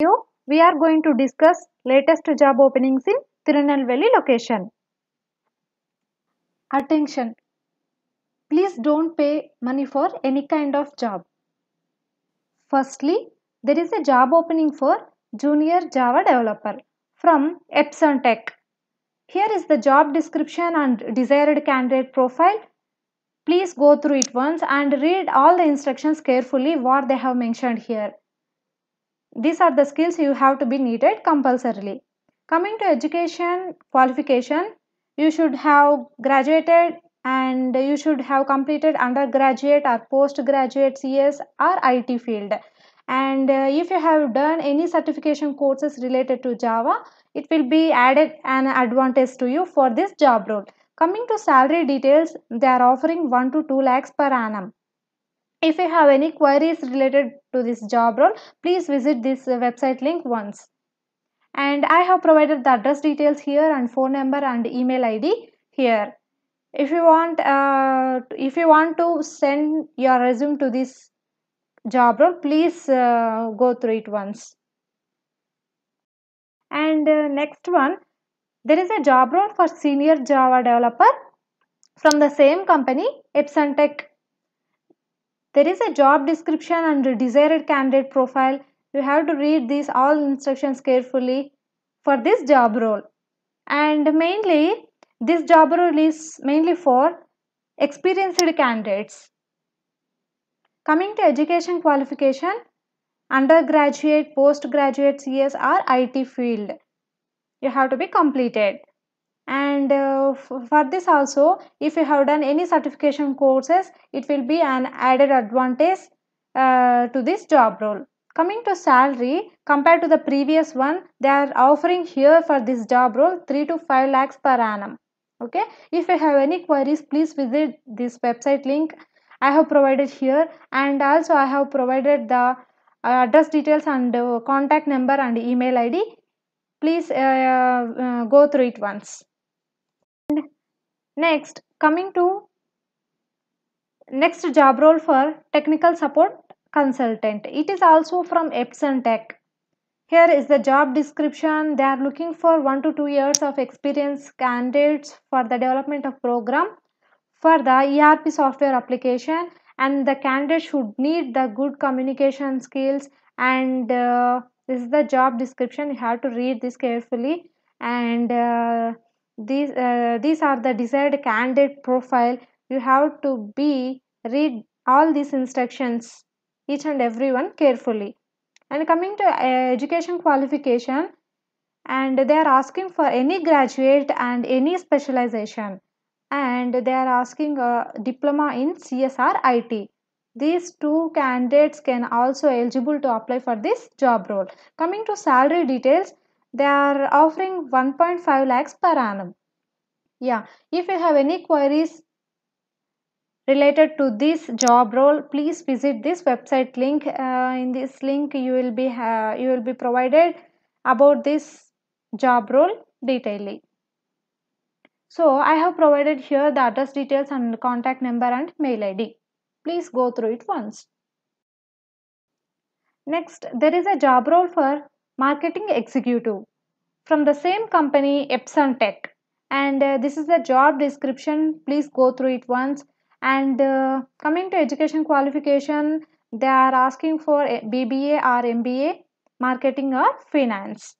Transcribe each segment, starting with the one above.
video, we are going to discuss latest job openings in Tirunelveli location. Attention! Please don't pay money for any kind of job. Firstly, there is a job opening for Junior Java Developer from Epson Tech. Here is the job description and desired candidate profile. Please go through it once and read all the instructions carefully what they have mentioned here these are the skills you have to be needed compulsorily. Coming to education qualification, you should have graduated and you should have completed undergraduate or postgraduate CS or IT field. And uh, if you have done any certification courses related to Java, it will be added an advantage to you for this job role. Coming to salary details, they are offering 1 to 2 lakhs per annum. If you have any queries related to this job role, please visit this website link once. And I have provided the address details here and phone number and email ID here. If you want, uh, if you want to send your resume to this job role, please uh, go through it once. And uh, next one, there is a job role for senior Java developer from the same company, Epson Tech there is a job description and desired candidate profile you have to read these all instructions carefully for this job role and mainly this job role is mainly for experienced candidates coming to education qualification undergraduate postgraduate cs or it field you have to be completed and uh, for this also if you have done any certification courses it will be an added advantage uh, to this job role coming to salary compared to the previous one they are offering here for this job role 3 to 5 lakhs per annum okay if you have any queries please visit this website link i have provided here and also i have provided the uh, address details and uh, contact number and email id please uh, uh, go through it once Next, coming to next job role for technical support consultant. It is also from Epson Tech. Here is the job description. They are looking for 1 to 2 years of experience candidates for the development of program for the ERP software application and the candidate should need the good communication skills and uh, this is the job description. You have to read this carefully and uh, these uh, these are the desired candidate profile you have to be read all these instructions each and every one carefully and coming to uh, education qualification and they are asking for any graduate and any specialization and they are asking a diploma in CSR IT. These two candidates can also eligible to apply for this job role. Coming to salary details, they are offering 1.5 lakhs per annum yeah if you have any queries related to this job role please visit this website link uh, in this link you will be uh, you will be provided about this job role detailly. so i have provided here the address details and contact number and mail id please go through it once next there is a job role for marketing executive from the same company Epson Tech. And uh, this is the job description. Please go through it once. And uh, coming to education qualification, they are asking for BBA or MBA, marketing or finance.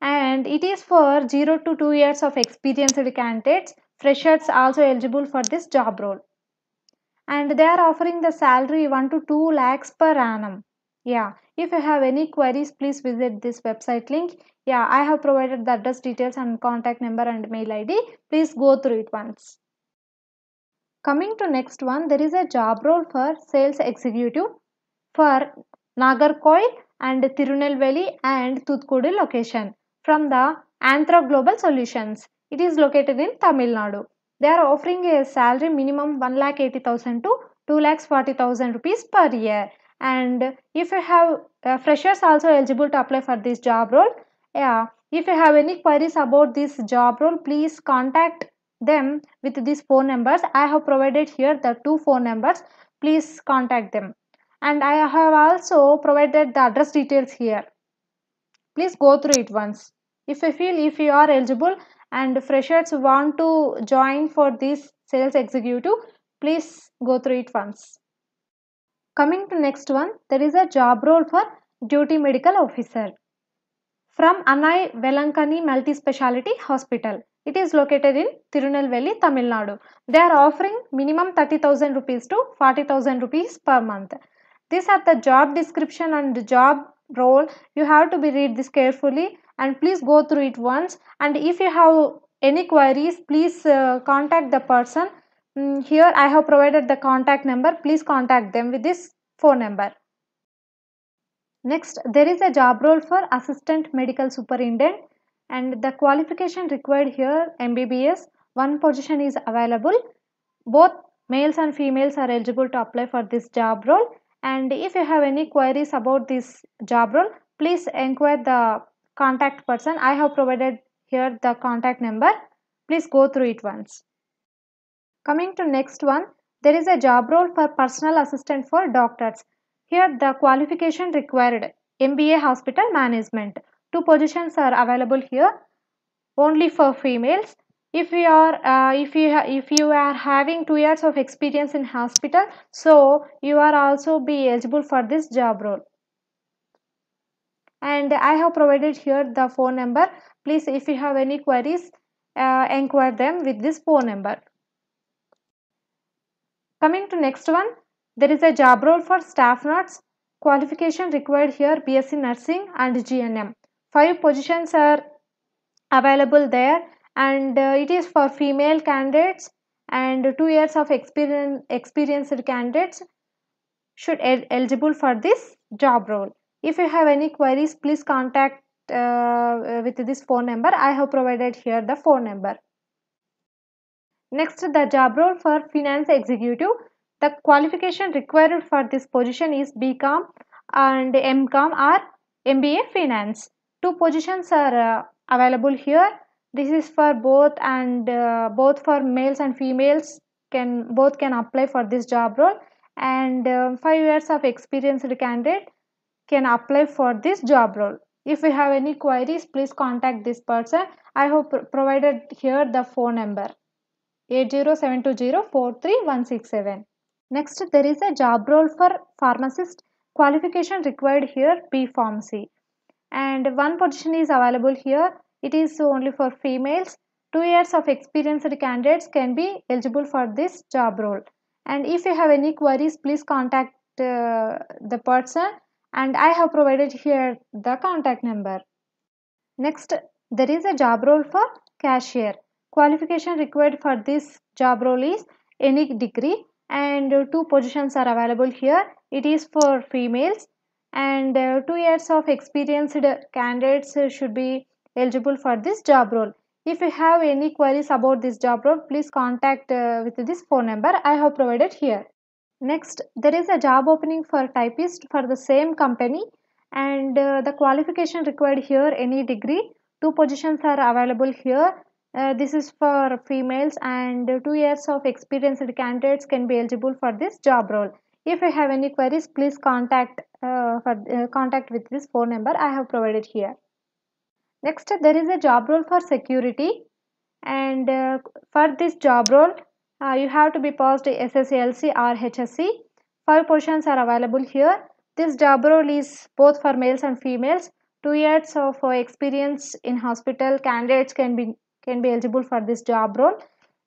And it is for 0 to 2 years of experienced candidates. Freshers also eligible for this job role. And they are offering the salary 1 to 2 lakhs per annum. Yeah, if you have any queries, please visit this website link. Yeah, I have provided the address details and contact number and mail ID. Please go through it once. Coming to next one, there is a job role for sales executive for Nagarkoil and Tirunelveli and Tutkudi location from the Anthro Global Solutions. It is located in Tamil Nadu. They are offering a salary minimum 1,80,000 to 2,40,000 rupees per year and if you have uh, freshers also eligible to apply for this job role yeah if you have any queries about this job role please contact them with these phone numbers i have provided here the two phone numbers please contact them and i have also provided the address details here please go through it once if you feel if you are eligible and freshers want to join for this sales executive please go through it once Coming to next one, there is a job role for duty medical officer from Anai Velankani Speciality Hospital. It is located in Tirunelveli, Tamil Nadu. They are offering minimum 30,000 rupees to 40,000 rupees per month. These are the job description and job role. You have to be read this carefully and please go through it once. And if you have any queries, please uh, contact the person Mm, here I have provided the contact number please contact them with this phone number. Next there is a job role for assistant medical superintendent and the qualification required here MBBS one position is available both males and females are eligible to apply for this job role and if you have any queries about this job role please inquire the contact person I have provided here the contact number please go through it once. Coming to next one, there is a job role for personal assistant for doctors. Here the qualification required MBA hospital management. Two positions are available here only for females. If you are uh, if you if you are having two years of experience in hospital, so you are also be eligible for this job role. And I have provided here the phone number. Please, if you have any queries, uh, inquire them with this phone number. Coming to next one, there is a job role for staff nurse. Qualification required here BSc Nursing and GNM. Five positions are available there and uh, it is for female candidates and two years of experience experienced candidates should el eligible for this job role. If you have any queries, please contact uh, with this phone number. I have provided here the phone number. Next, the job role for finance executive. The qualification required for this position is BCom and MCom or MBA finance. Two positions are uh, available here. This is for both and uh, both for males and females can both can apply for this job role and uh, 5 years of experienced candidate can apply for this job role. If you have any queries, please contact this person. I have provided here the phone number. 8072043167. Next, there is a job role for pharmacist. Qualification required here B Pharmacy. And one position is available here. It is only for females. Two years of experienced candidates can be eligible for this job role. And if you have any queries, please contact uh, the person. And I have provided here the contact number. Next, there is a job role for cashier. Qualification required for this job role is any degree and two positions are available here. It is for females and uh, two years of experienced candidates should be eligible for this job role. If you have any queries about this job role, please contact uh, with this phone number I have provided here. Next, there is a job opening for typist for the same company and uh, the qualification required here any degree. Two positions are available here. Uh, this is for females and two years of experienced candidates can be eligible for this job role. If you have any queries, please contact uh, for uh, contact with this phone number I have provided here. Next, there is a job role for security and uh, for this job role, uh, you have to be passed SSLC or HSC. Five positions are available here. This job role is both for males and females. Two years of experience in hospital candidates can be can be eligible for this job role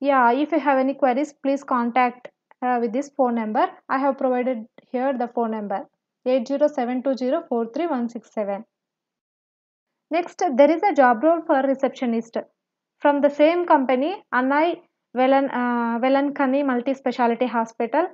yeah if you have any queries please contact uh, with this phone number i have provided here the phone number eight zero seven two zero four three one six seven. next there is a job role for receptionist from the same company anai velan uh, velankani multi speciality hospital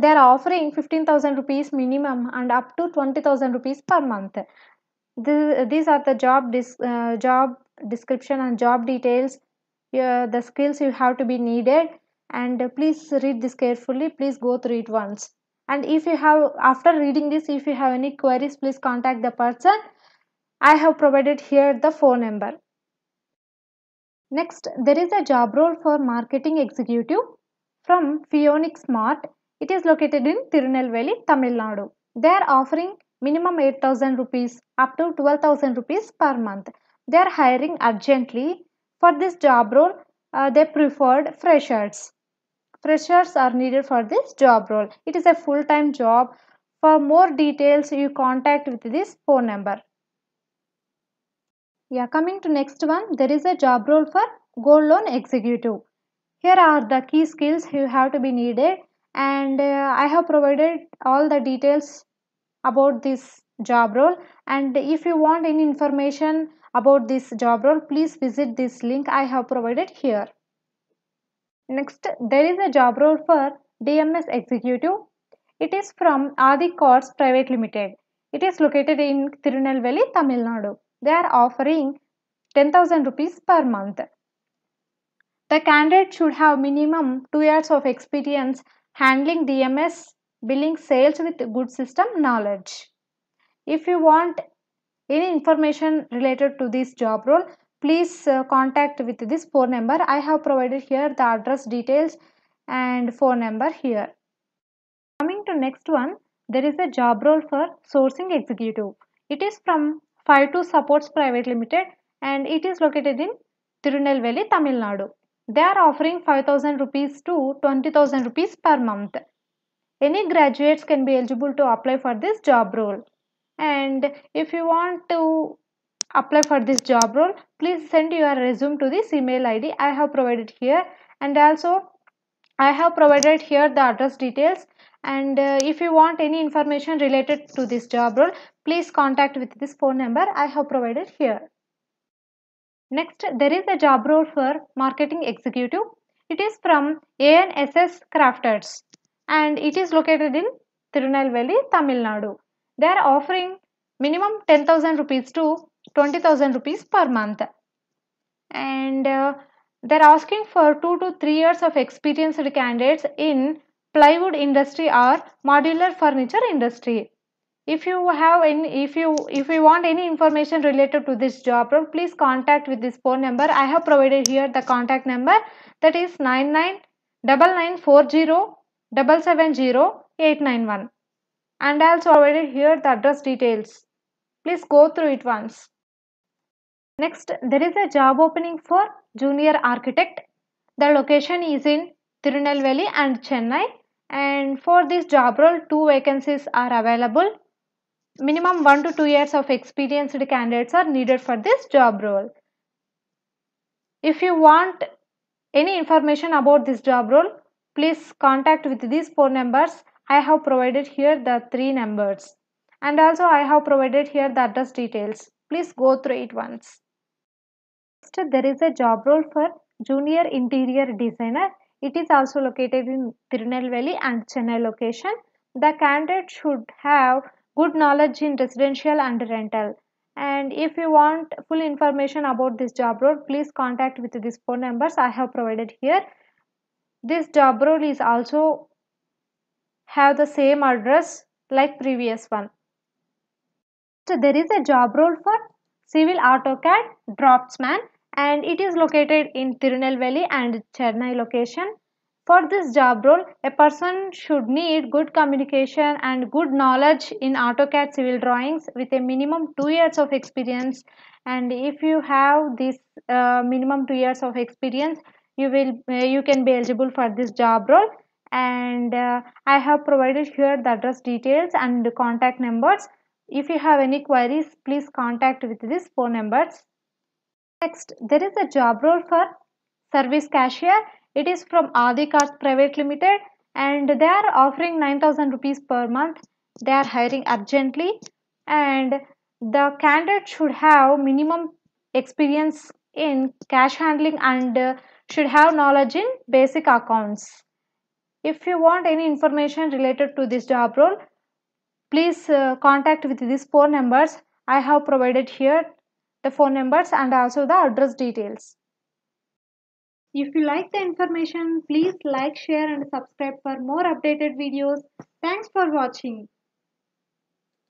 they are offering 15000 rupees minimum and up to 20000 rupees per month this, these are the job dis, uh, job description and job details uh, the skills you have to be needed and please read this carefully please go through it once and if you have after reading this if you have any queries please contact the person i have provided here the phone number next there is a job role for marketing executive from Fionic Smart it is located in Tirunelveli Tamil Nadu they are offering minimum 8000 rupees up to 12000 rupees per month they are hiring urgently. For this job role, uh, they preferred freshers. Freshers are needed for this job role. It is a full-time job. For more details, you contact with this phone number. Yeah, coming to next one, there is a job role for gold loan executive. Here are the key skills you have to be needed and uh, I have provided all the details about this job role and if you want any information about this job role, please visit this link I have provided here. Next, there is a job role for DMS executive. It is from Adi Corps Private Limited. It is located in Tirunelveli, Tamil Nadu. They are offering 10,000 rupees per month. The candidate should have minimum 2 years of experience handling DMS, billing sales with good system knowledge. If you want any information related to this job role please uh, contact with this phone number i have provided here the address details and phone number here coming to next one there is a job role for sourcing executive it is from 52 supports private limited and it is located in tirunelveli tamil nadu they are offering 5000 rupees to 20000 rupees per month any graduates can be eligible to apply for this job role and if you want to apply for this job role please send your resume to this email id i have provided here and also i have provided here the address details and uh, if you want any information related to this job role please contact with this phone number i have provided here next there is a job role for marketing executive it is from anss crafters and it is located in tirunelveli tamil nadu they are offering minimum 10,000 rupees to 20,000 rupees per month and uh, they're asking for 2 to 3 years of experienced candidates in plywood industry or modular furniture industry if you have any if you if you want any information related to this job role please contact with this phone number i have provided here the contact number that is 99 9940 and I also already here the address details. Please go through it once. Next, there is a job opening for junior architect. The location is in Tirunelveli and Chennai and for this job role two vacancies are available. Minimum 1 to 2 years of experienced candidates are needed for this job role. If you want any information about this job role, please contact with these four numbers I have provided here the three numbers and also I have provided here the address details. Please go through it once. Next there is a job role for junior interior designer. It is also located in Tirunelveli and Chennai location. The candidate should have good knowledge in residential and rental. And if you want full information about this job role, please contact with these phone numbers I have provided here. This job role is also have the same address like previous one. So there is a job role for civil AutoCAD draftsman and it is located in Tirunelveli and Chennai location. For this job role, a person should need good communication and good knowledge in AutoCAD civil drawings with a minimum 2 years of experience. And if you have this uh, minimum 2 years of experience, you will uh, you can be eligible for this job role and uh, I have provided here the address details and contact numbers. If you have any queries, please contact with these phone numbers. Next, there is a job role for service cashier. It is from Adi Private Limited and they are offering 9000 rupees per month. They are hiring urgently and the candidate should have minimum experience in cash handling and uh, should have knowledge in basic accounts. If you want any information related to this job role, please uh, contact with these phone numbers. I have provided here the phone numbers and also the address details. If you like the information, please like, share and subscribe for more updated videos. Thanks for watching.